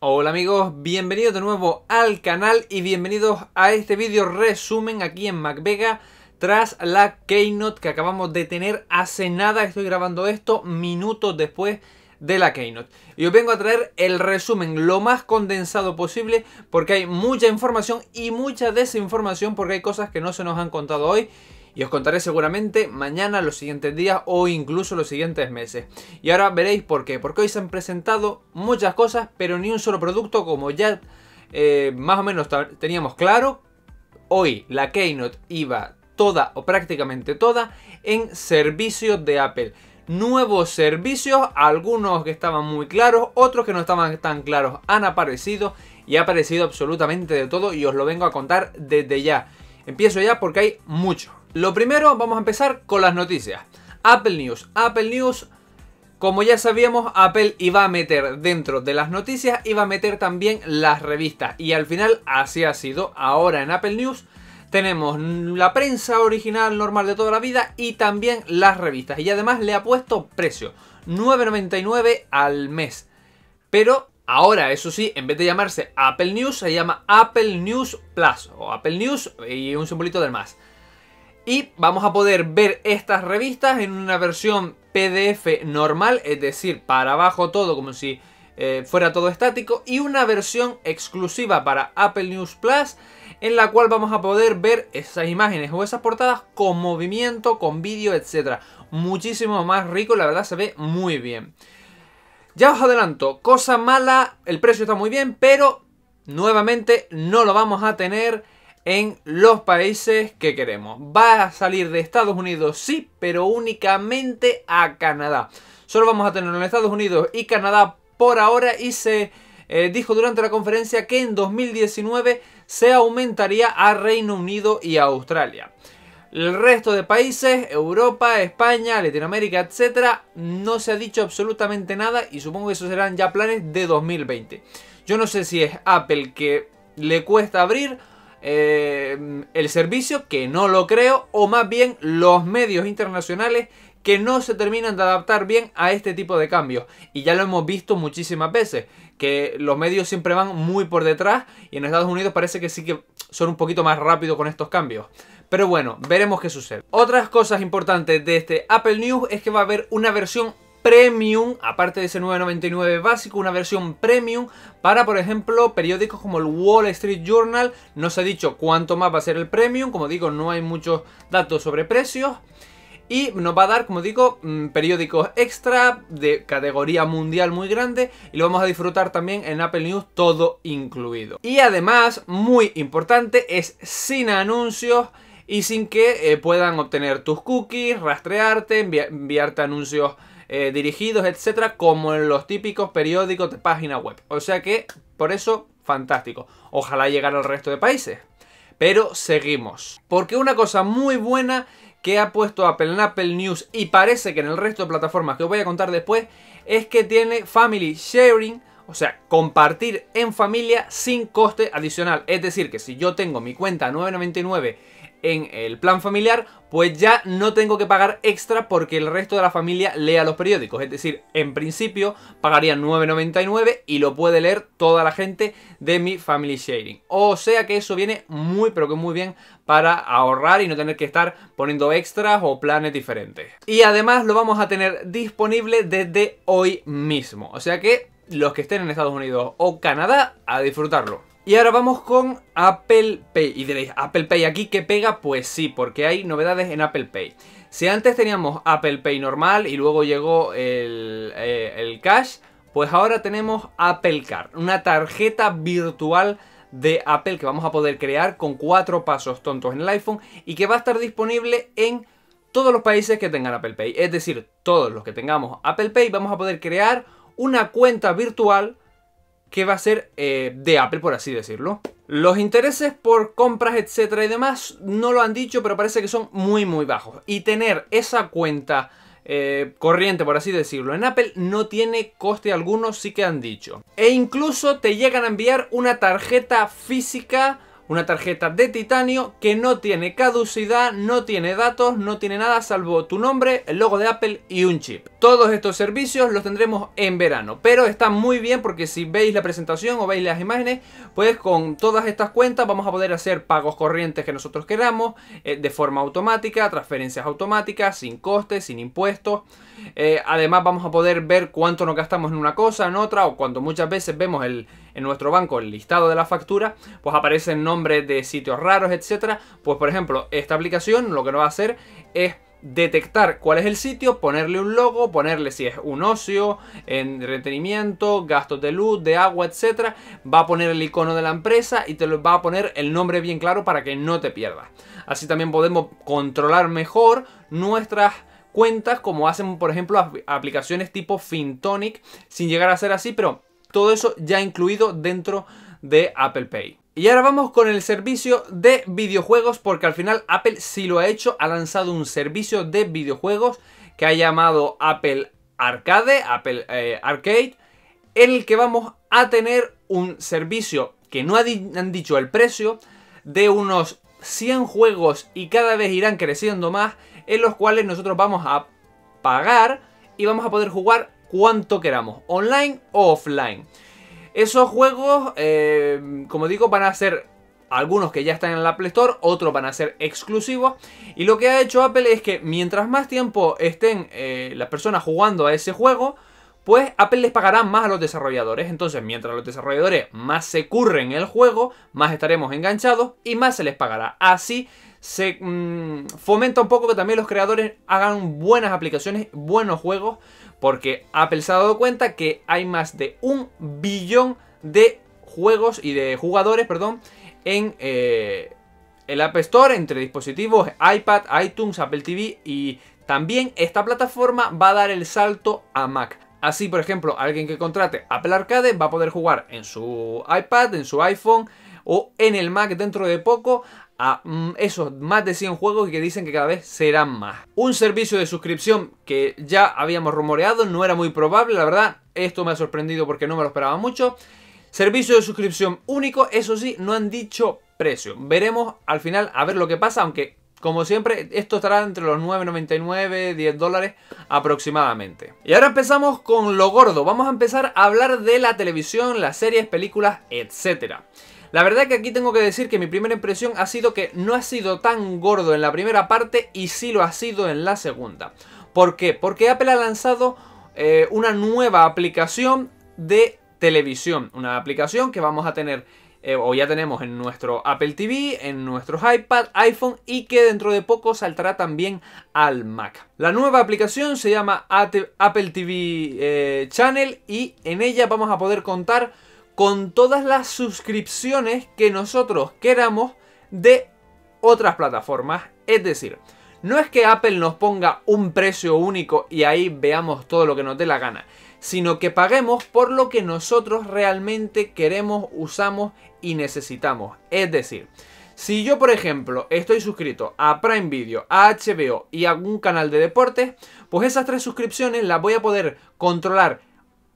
Hola amigos, bienvenidos de nuevo al canal y bienvenidos a este vídeo resumen aquí en MacVega tras la Keynote que acabamos de tener hace nada, estoy grabando esto minutos después de la Keynote. Y os vengo a traer el resumen lo más condensado posible porque hay mucha información y mucha desinformación porque hay cosas que no se nos han contado hoy y os contaré seguramente mañana, los siguientes días o incluso los siguientes meses. Y ahora veréis por qué, porque hoy se han presentado muchas cosas, pero ni un solo producto como ya eh, más o menos teníamos claro. Hoy la Keynote iba toda o prácticamente toda en servicios de Apple nuevos servicios, algunos que estaban muy claros, otros que no estaban tan claros han aparecido y ha aparecido absolutamente de todo y os lo vengo a contar desde ya. Empiezo ya porque hay muchos lo primero, vamos a empezar con las noticias. Apple News. Apple News, como ya sabíamos, Apple iba a meter dentro de las noticias, iba a meter también las revistas. Y al final así ha sido. Ahora en Apple News tenemos la prensa original normal de toda la vida y también las revistas. Y además le ha puesto precio, 9,99 al mes. Pero ahora, eso sí, en vez de llamarse Apple News, se llama Apple News Plus o Apple News y un simbolito del más y vamos a poder ver estas revistas en una versión PDF normal, es decir, para abajo todo como si eh, fuera todo estático y una versión exclusiva para Apple News Plus en la cual vamos a poder ver esas imágenes o esas portadas con movimiento, con vídeo, etc. Muchísimo más rico, la verdad se ve muy bien. Ya os adelanto, cosa mala, el precio está muy bien, pero nuevamente no lo vamos a tener en los países que queremos. Va a salir de Estados Unidos, sí, pero únicamente a Canadá. Solo vamos a tenerlo en Estados Unidos y Canadá por ahora y se eh, dijo durante la conferencia que en 2019 se aumentaría a Reino Unido y a Australia. El resto de países, Europa, España, Latinoamérica, etc., no se ha dicho absolutamente nada y supongo que esos serán ya planes de 2020. Yo no sé si es Apple que le cuesta abrir eh, el servicio, que no lo creo, o más bien los medios internacionales que no se terminan de adaptar bien a este tipo de cambios. Y ya lo hemos visto muchísimas veces, que los medios siempre van muy por detrás y en Estados Unidos parece que sí que son un poquito más rápidos con estos cambios. Pero bueno, veremos qué sucede. Otras cosas importantes de este Apple News es que va a haber una versión premium, aparte de ese 9.99 básico, una versión premium para, por ejemplo, periódicos como el Wall Street Journal. No se ha dicho cuánto más va a ser el premium, como digo, no hay muchos datos sobre precios. Y nos va a dar, como digo, mm, periódicos extra de categoría mundial muy grande y lo vamos a disfrutar también en Apple News todo incluido. Y además, muy importante, es sin anuncios y sin que eh, puedan obtener tus cookies, rastrearte, enviarte anuncios eh, dirigidos, etcétera, como en los típicos periódicos de página web. O sea que, por eso, fantástico. Ojalá llegara al resto de países. Pero seguimos. Porque una cosa muy buena que ha puesto Apple en Apple News y parece que en el resto de plataformas que os voy a contar después es que tiene Family Sharing, o sea, compartir en familia sin coste adicional. Es decir, que si yo tengo mi cuenta 999 en el plan familiar, pues ya no tengo que pagar extra porque el resto de la familia lea los periódicos. Es decir, en principio pagaría 9,99 y lo puede leer toda la gente de mi family sharing. O sea que eso viene muy pero que muy bien para ahorrar y no tener que estar poniendo extras o planes diferentes. Y además lo vamos a tener disponible desde hoy mismo. O sea que los que estén en Estados Unidos o Canadá, a disfrutarlo. Y ahora vamos con Apple Pay. Y diréis, ¿Apple Pay aquí que pega? Pues sí, porque hay novedades en Apple Pay. Si antes teníamos Apple Pay normal y luego llegó eh, el, cash, pues ahora tenemos Apple Card, una tarjeta virtual de Apple que vamos a poder crear con cuatro pasos tontos en el iPhone y que va a estar disponible en todos los países que tengan Apple Pay. Es decir, todos los que tengamos Apple Pay vamos a poder crear una cuenta virtual que va a ser eh, de Apple, por así decirlo. Los intereses por compras, etcétera y demás, no lo han dicho, pero parece que son muy, muy bajos. Y tener esa cuenta eh, corriente, por así decirlo, en Apple no tiene coste alguno, sí que han dicho. E incluso te llegan a enviar una tarjeta física una tarjeta de titanio que no tiene caducidad, no tiene datos, no tiene nada salvo tu nombre, el logo de Apple y un chip. Todos estos servicios los tendremos en verano, pero está muy bien porque si veis la presentación o veis las imágenes, pues con todas estas cuentas vamos a poder hacer pagos corrientes que nosotros queramos eh, de forma automática, transferencias automáticas, sin costes, sin impuestos. Eh, además vamos a poder ver cuánto nos gastamos en una cosa, en otra, o cuando muchas veces vemos el, en nuestro banco el listado de la factura, pues aparecen nombres de sitios raros, etcétera. Pues por ejemplo, esta aplicación lo que nos va a hacer es detectar cuál es el sitio, ponerle un logo, ponerle si es un ocio, en entretenimiento, gastos de luz, de agua, etcétera, va a poner el icono de la empresa y te lo va a poner el nombre bien claro para que no te pierdas. Así también podemos controlar mejor nuestras cuentas como hacen por ejemplo aplicaciones tipo Fintonic sin llegar a ser así, pero todo eso ya incluido dentro de Apple Pay. Y ahora vamos con el servicio de videojuegos, porque al final Apple sí lo ha hecho, ha lanzado un servicio de videojuegos que ha llamado Apple Arcade, Apple eh, Arcade, en el que vamos a tener un servicio que no han dicho el precio, de unos 100 juegos y cada vez irán creciendo más, en los cuales nosotros vamos a pagar y vamos a poder jugar cuanto queramos, online o offline. Esos juegos, eh, como digo, van a ser algunos que ya están en la Play Store, otros van a ser exclusivos. Y lo que ha hecho Apple es que mientras más tiempo estén eh, las personas jugando a ese juego, pues Apple les pagará más a los desarrolladores. Entonces, mientras los desarrolladores más se curren el juego, más estaremos enganchados y más se les pagará. Así se mm, fomenta un poco que también los creadores hagan buenas aplicaciones, buenos juegos, porque Apple se ha dado cuenta que hay más de un billón de juegos y de jugadores, perdón, en eh, el App Store, entre dispositivos iPad, iTunes, Apple TV y también esta plataforma va a dar el salto a Mac. Así, por ejemplo, alguien que contrate Apple Arcade va a poder jugar en su iPad, en su iPhone o en el Mac dentro de poco a mm, esos más de 100 juegos que dicen que cada vez serán más. Un servicio de suscripción que ya habíamos rumoreado, no era muy probable, la verdad, esto me ha sorprendido porque no me lo esperaba mucho. Servicio de suscripción único, eso sí, no han dicho precio. Veremos al final a ver lo que pasa, aunque como siempre, esto estará entre los 9,99, 10 dólares aproximadamente. Y ahora empezamos con lo gordo. Vamos a empezar a hablar de la televisión, las series, películas, etcétera. La verdad que aquí tengo que decir que mi primera impresión ha sido que no ha sido tan gordo en la primera parte y sí lo ha sido en la segunda. ¿Por qué? Porque Apple ha lanzado eh, una nueva aplicación de televisión. Una aplicación que vamos a tener eh, o ya tenemos en nuestro Apple TV, en nuestros iPad, iPhone y que dentro de poco saltará también al Mac. La nueva aplicación se llama Apple TV eh, Channel y en ella vamos a poder contar con todas las suscripciones que nosotros queramos de otras plataformas. Es decir, no es que Apple nos ponga un precio único y ahí veamos todo lo que nos dé la gana, sino que paguemos por lo que nosotros realmente queremos, usamos y necesitamos. Es decir, si yo por ejemplo estoy suscrito a Prime Video, a HBO y a algún canal de deportes, pues esas tres suscripciones las voy a poder controlar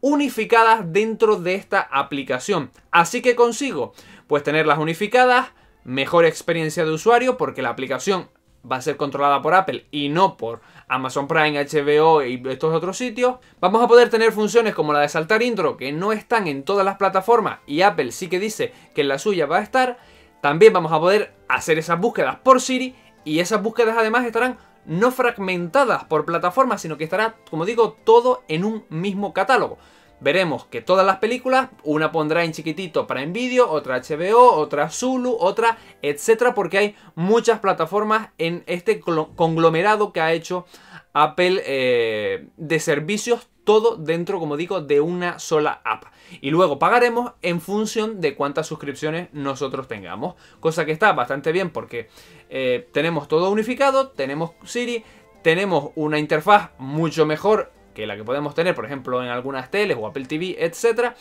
unificadas dentro de esta aplicación. Así que consigo, pues tenerlas unificadas, mejor experiencia de usuario porque la aplicación va a ser controlada por Apple y no por Amazon Prime, HBO y estos otros sitios. Vamos a poder tener funciones como la de saltar intro que no están en todas las plataformas y Apple sí que dice que en la suya va a estar. También vamos a poder hacer esas búsquedas por Siri y esas búsquedas además estarán no fragmentadas por plataformas, sino que estará, como digo, todo en un mismo catálogo. Veremos que todas las películas, una pondrá en chiquitito para NVIDIA, otra HBO, otra Zulu, otra, etcétera, porque hay muchas plataformas en este conglomerado que ha hecho Apple eh, de servicios todo dentro, como digo, de una sola app. Y luego pagaremos en función de cuántas suscripciones nosotros tengamos. Cosa que está bastante bien porque eh, tenemos todo unificado, tenemos Siri, tenemos una interfaz mucho mejor que la que podemos tener, por ejemplo, en algunas teles o Apple TV, etcétera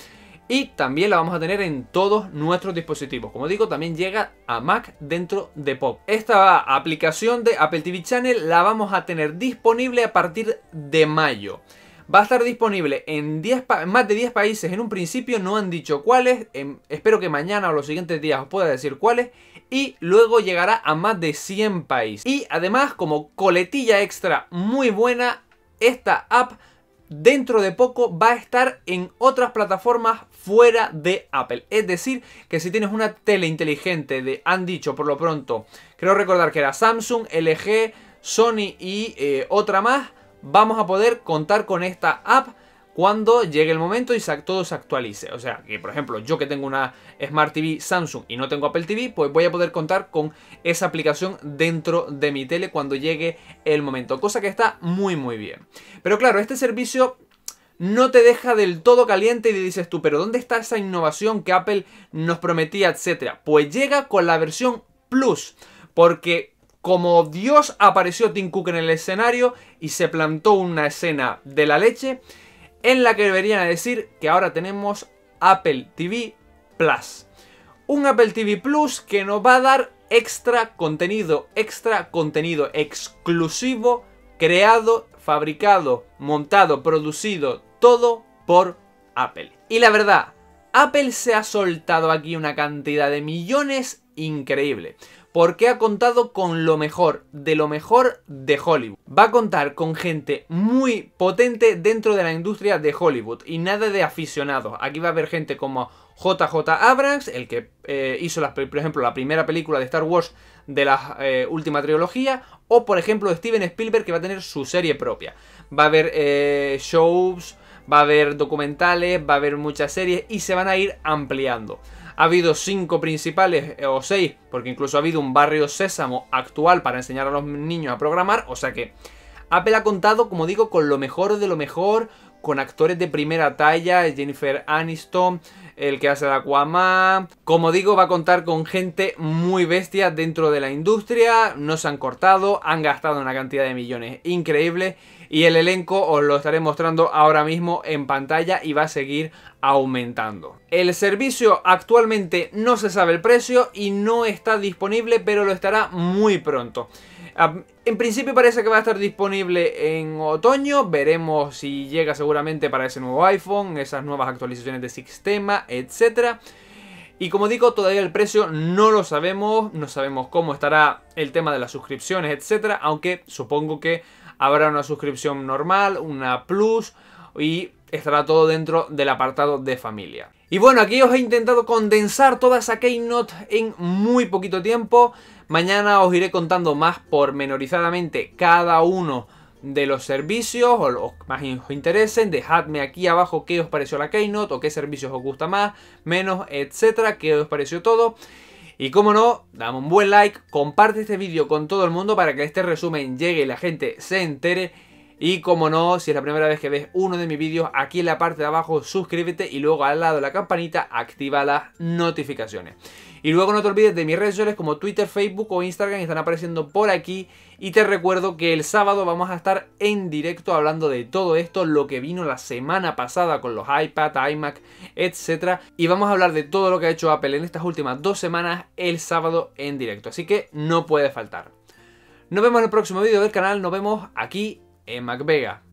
y también la vamos a tener en todos nuestros dispositivos. Como digo, también llega a Mac dentro de Pop. Esta aplicación de Apple TV Channel la vamos a tener disponible a partir de mayo. Va a estar disponible en más de 10 países en un principio, no han dicho cuáles, em, espero que mañana o los siguientes días os pueda decir cuáles, y luego llegará a más de 100 países. Y además, como coletilla extra muy buena, esta app dentro de poco va a estar en otras plataformas fuera de Apple. Es decir, que si tienes una tele inteligente de, han dicho por lo pronto, creo recordar que era Samsung, LG, Sony y eh, otra más, vamos a poder contar con esta app cuando llegue el momento y todo se actualice. O sea, que por ejemplo, yo que tengo una Smart TV Samsung y no tengo Apple TV, pues voy a poder contar con esa aplicación dentro de mi tele cuando llegue el momento, cosa que está muy muy bien. Pero claro, este servicio no te deja del todo caliente y dices tú, pero ¿dónde está esa innovación que Apple nos prometía, etcétera? Pues llega con la versión Plus, porque como Dios apareció Tim Cook en el escenario y se plantó una escena de la leche en la que deberían decir que ahora tenemos Apple TV Plus. Un Apple TV Plus que nos va a dar extra contenido, extra contenido exclusivo, creado, fabricado, montado, producido, todo por Apple. Y la verdad, Apple se ha soltado aquí una cantidad de millones increíble porque ha contado con lo mejor, de lo mejor de Hollywood. Va a contar con gente muy potente dentro de la industria de Hollywood y nada de aficionados. Aquí va a haber gente como JJ Abrams, el que eh, hizo, por ejemplo, la primera película de Star Wars de la eh, última trilogía, o por ejemplo Steven Spielberg que va a tener su serie propia. Va a haber eh, shows, va a haber documentales, va a haber muchas series y se van a ir ampliando. Ha habido cinco principales eh, o seis, porque incluso ha habido un barrio sésamo actual para enseñar a los niños a programar, o sea que Apple ha contado, como digo, con lo mejor de lo mejor, con actores de primera talla, Jennifer Aniston, el que hace la Aquaman. Como digo, va a contar con gente muy bestia dentro de la industria, no se han cortado, han gastado una cantidad de millones increíble y el elenco os lo estaré mostrando ahora mismo en pantalla y va a seguir aumentando. El servicio actualmente no se sabe el precio y no está disponible, pero lo estará muy pronto. En principio parece que va a estar disponible en otoño, veremos si llega seguramente para ese nuevo iPhone, esas nuevas actualizaciones de sistema, etc. Y como digo, todavía el precio no lo sabemos, no sabemos cómo estará el tema de las suscripciones, etc. Aunque supongo que habrá una suscripción normal, una plus y estará todo dentro del apartado de familia. Y bueno, aquí os he intentado condensar toda esa Keynote en muy poquito tiempo. Mañana os iré contando más pormenorizadamente cada uno de los servicios o los que más os interesen. Dejadme aquí abajo qué os pareció la Keynote o qué servicios os gusta más, menos, etcétera, qué os pareció todo. Y como no, dame un buen like, comparte este vídeo con todo el mundo para que este resumen llegue y la gente se entere y como no, si es la primera vez que ves uno de mis vídeos, aquí en la parte de abajo suscríbete y luego al lado de la campanita activa las notificaciones. Y luego no te olvides de mis redes sociales como Twitter, Facebook o Instagram que están apareciendo por aquí. Y te recuerdo que el sábado vamos a estar en directo hablando de todo esto, lo que vino la semana pasada con los iPad, iMac, etc. Y vamos a hablar de todo lo que ha hecho Apple en estas últimas dos semanas el sábado en directo. Así que no puede faltar. Nos vemos en el próximo vídeo del canal, nos vemos aquí ¡Eh, Vega.